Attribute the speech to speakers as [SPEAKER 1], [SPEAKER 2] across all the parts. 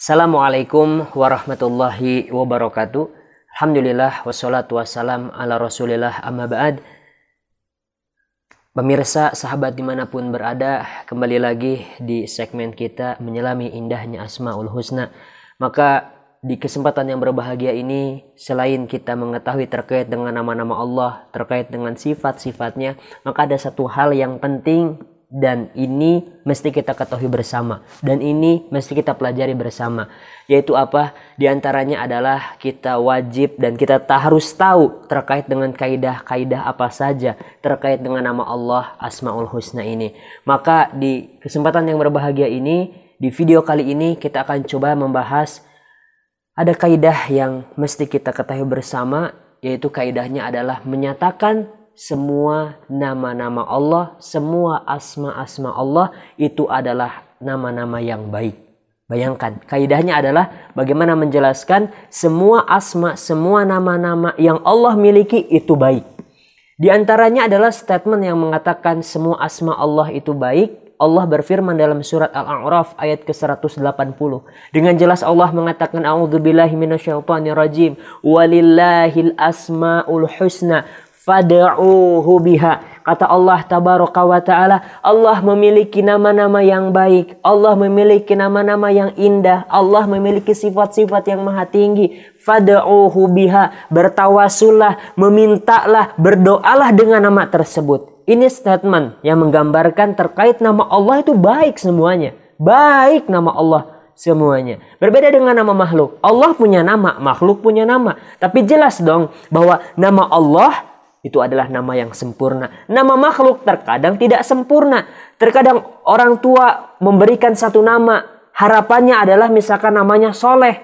[SPEAKER 1] Assalamualaikum warahmatullahi wabarakatuh. Alhamdulillah wassalatu wassalam ala rasulillah amma ba'd. Pemirsa, sahabat dimanapun berada, kembali lagi di segmen kita menyelami indahnya Asma'ul Husna. Maka di kesempatan yang berbahagia ini, selain kita mengetahui terkait dengan nama-nama Allah, terkait dengan sifat-sifatnya, maka ada satu hal yang penting dan ini mesti kita ketahui bersama dan ini mesti kita pelajari bersama yaitu apa diantaranya adalah kita wajib dan kita harus tahu terkait dengan kaidah-kaidah apa saja terkait dengan nama Allah Asmaul Husna ini maka di kesempatan yang berbahagia ini di video kali ini kita akan coba membahas ada kaidah yang mesti kita ketahui bersama yaitu kaidahnya adalah menyatakan semua nama-nama Allah, semua asma-asma Allah itu adalah nama-nama yang baik. Bayangkan, kaidahnya adalah bagaimana menjelaskan semua asma, semua nama-nama yang Allah miliki itu baik. Di antaranya adalah statement yang mengatakan semua asma Allah itu baik. Allah berfirman dalam surat Al-A'raf ayat ke-180. Dengan jelas Allah mengatakan a'udzubillahi walillahil asmaul husna fad'uhu biha. Kata Allah tabaraka wa ta'ala, Allah memiliki nama-nama yang baik. Allah memiliki nama-nama yang indah. Allah memiliki sifat-sifat yang maha tinggi. Fad'uhu biha. Bertawasullah, memintalah, berdoalah dengan nama tersebut. Ini statement yang menggambarkan terkait nama Allah itu baik semuanya. Baik nama Allah semuanya. Berbeda dengan nama makhluk. Allah punya nama, makhluk punya nama. Tapi jelas dong bahwa nama Allah itu adalah nama yang sempurna. Nama makhluk terkadang tidak sempurna. Terkadang orang tua memberikan satu nama, harapannya adalah misalkan namanya soleh,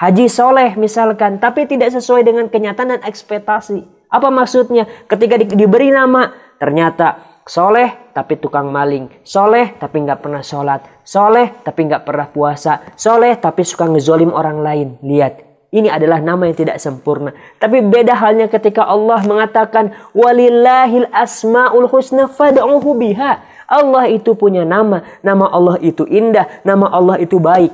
[SPEAKER 1] haji soleh misalkan, tapi tidak sesuai dengan kenyataan dan ekspektasi. Apa maksudnya? Ketika di, diberi nama, ternyata soleh tapi tukang maling, soleh tapi nggak pernah sholat, soleh tapi nggak pernah puasa, soleh tapi suka ngezolim orang lain. Lihat, ini adalah nama yang tidak sempurna. Tapi beda halnya ketika Allah mengatakan walillahil asmaul husna fad'uhu biha. Allah itu punya nama, nama Allah itu indah, nama Allah itu baik.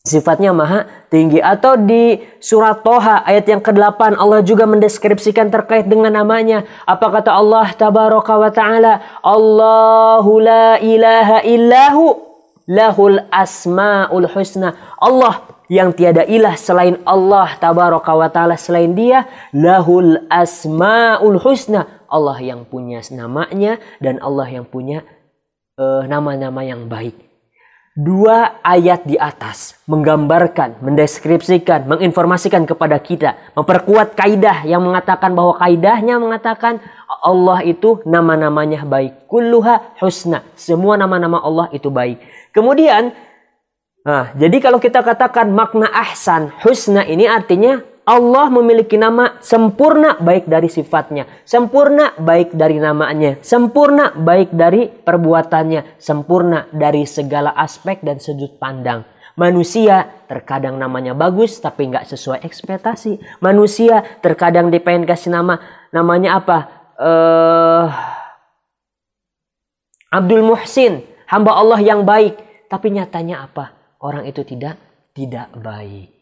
[SPEAKER 1] Sifatnya maha tinggi atau di surat Toha ayat yang ke-8 Allah juga mendeskripsikan terkait dengan namanya. Apa kata Allah tabaraka wa taala? Allahu la ilaha illahu lahul asmaul husna. Allah yang tiada ilah selain Allah tabaraka wa taala selain dia lahul asmaul husna Allah yang punya namanya dan Allah yang punya eh, nama-nama uh, yang baik dua ayat di atas menggambarkan, mendeskripsikan, menginformasikan kepada kita, memperkuat kaidah yang mengatakan bahwa kaidahnya mengatakan Allah itu nama-namanya baik. Kulluha husna. Semua nama-nama Allah itu baik. Kemudian Nah, jadi kalau kita katakan makna ahsan, husna ini artinya Allah memiliki nama sempurna baik dari sifatnya, sempurna baik dari namanya, sempurna baik dari perbuatannya, sempurna dari segala aspek dan sudut pandang. Manusia terkadang namanya bagus tapi nggak sesuai ekspektasi. Manusia terkadang dipengen kasih nama namanya apa? Uh, Abdul Muhsin, hamba Allah yang baik. Tapi nyatanya apa? orang itu tidak tidak baik.